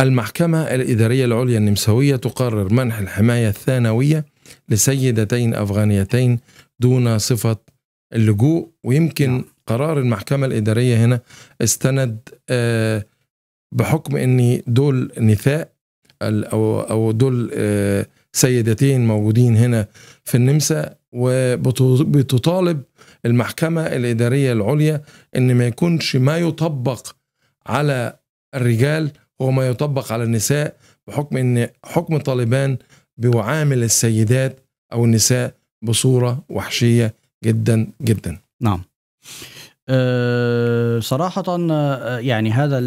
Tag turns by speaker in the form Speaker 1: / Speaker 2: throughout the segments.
Speaker 1: المحكمة الإدارية العليا النمساوية تقرر منح الحماية الثانوية لسيدتين أفغانيتين دون صفة اللجوء ويمكن نعم. قرار المحكمة الإدارية هنا استند آه، بحكم أن دول نساء أو أو دول آه، سيدتين موجودين هنا في النمسا وبتطالب المحكمة الإدارية العليا أن ما يكونش ما يطبق على الرجال هو ما يطبق على النساء بحكم ان حكم طالبان بيعامل السيدات او النساء بصوره وحشيه جدا جدا. نعم.
Speaker 2: أه صراحة آه، يعني هذا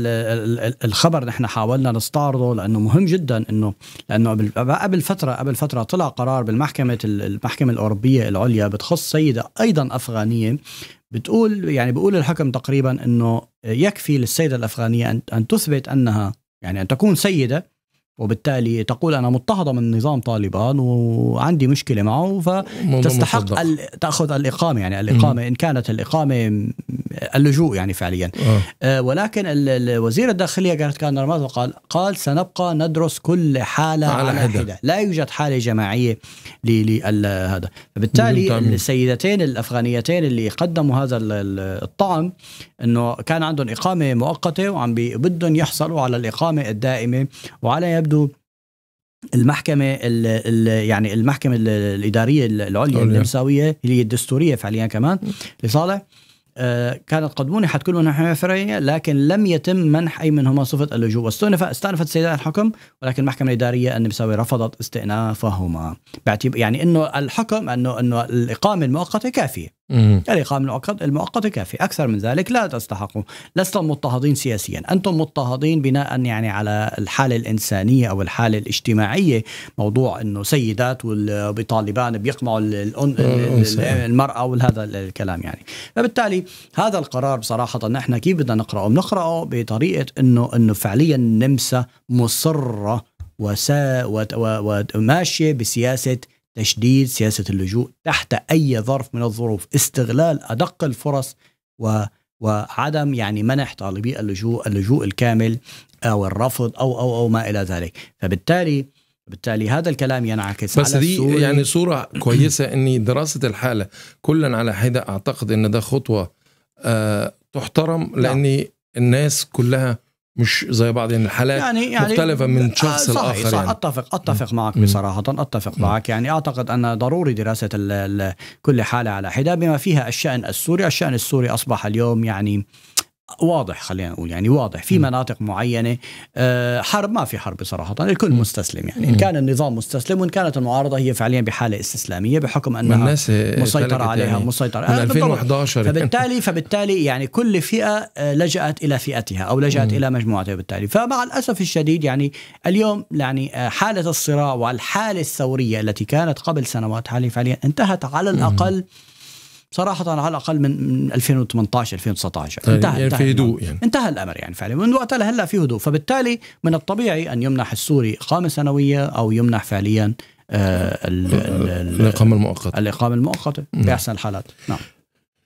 Speaker 2: الخبر نحن حاولنا نستعرضه لأنه مهم جدا أنه لأنه قبل فترة قبل فترة طلع قرار بالمحكمة المحكمة الأوروبية العليا بتخص سيدة أيضا أفغانية بتقول يعني بيقول الحكم تقريبا أنه يكفي للسيدة الأفغانية أن تثبت أنها يعني أن تكون سيدة وبالتالي تقول انا مضطهده من نظام طالبان وعندي مشكله معه فتستحق تاخذ الاقامه يعني الاقامه ان كانت الاقامه اللجوء يعني فعليا آه. آه ولكن وزير الداخليه قالت كان ماذا قال قال سنبقى ندرس كل حاله على, على حدة. حدة لا يوجد حاله جماعيه لهذا فبالتالي السيدتين الافغانيتين اللي قدموا هذا الطعن انه كان عندهم اقامه مؤقته وعم بدهم يحصلوا على الاقامه الدائمه وعلى يبدو بياخذوا المحكمه ال ال يعني المحكمه الاداريه العليا النمساويه اللي هي الدستوريه فعليا كمان لصالح آه كانت قد منحت كل منها فرعيه لكن لم يتم منح اي منهما صفه اللجوء واستنف استأنفت سيداء الحكم ولكن المحكمه الاداريه النمساويه رفضت استئنافهما يعني انه الحكم انه انه الاقامه المؤقته كافيه الإقامة المؤقتة المؤقتة كافية أكثر من ذلك لا تستحقوا لستم مضطهدين سياسيا أنتم مضطهدين بناء يعني على الحالة الإنسانية أو الحالة الاجتماعية موضوع أنه سيدات بطالبان بيقمعوا آه، آه، المرأة وهذا الكلام يعني فبالتالي هذا القرار بصراحة نحن كيف بدنا نقرأه بنقرأه بطريقة أنه أنه فعليا النمسا مصرة وماشية بسياسة تشديد سياسه اللجوء تحت اي ظرف من الظروف، استغلال ادق الفرص و وعدم يعني منح طالبي اللجوء اللجوء الكامل او الرفض
Speaker 1: او او او ما الى ذلك، فبالتالي بالتالي هذا الكلام ينعكس بس على دي السوري. يعني صوره كويسه اني دراسه الحاله كلا على حده اعتقد ان ده خطوه أه تحترم نعم. لاني الناس كلها مش زي بعض يعني الحالات يعني يعني مختلفة من آه، شخص صحيح لآخر يعني. أتفق أتفق معك بصراحة أتفق م. معك يعني
Speaker 2: أعتقد أن ضروري دراسة كل حالة على حدة بما فيها الشأن السوري الشأن السوري أصبح اليوم يعني واضح خلينا نقول يعني واضح في مناطق معينة آه، حرب ما في حرب صراحة الكل مستسلم يعني إن كان النظام مستسلم وإن كانت المعارضة هي فعليا بحالة استسلامية بحكم أنها الناس مسيطرة عليها يعني مسيطرة من 2011 آه، فبالتالي فبالتالي يعني كل فئة آه، لجأت إلى فئتها أو لجأت إلى مجموعتها بالتالي فمع الأسف الشديد يعني اليوم يعني حالة الصراع والحالة الثورية التي كانت قبل سنوات حاليا فعليا انتهت على الأقل صراحه على الاقل من, 2018 2019 يعني انتهى يعني انتهى في هدوء يعني انتهى الامر يعني فعليا من وقتها لهلا في هدوء فبالتالي من الطبيعي ان يمنح السوري اقامه سنويه او يمنح فعليا آه, آه، الاقامه المؤقته الاقامه المؤقته نعم. باحسن الحالات نعم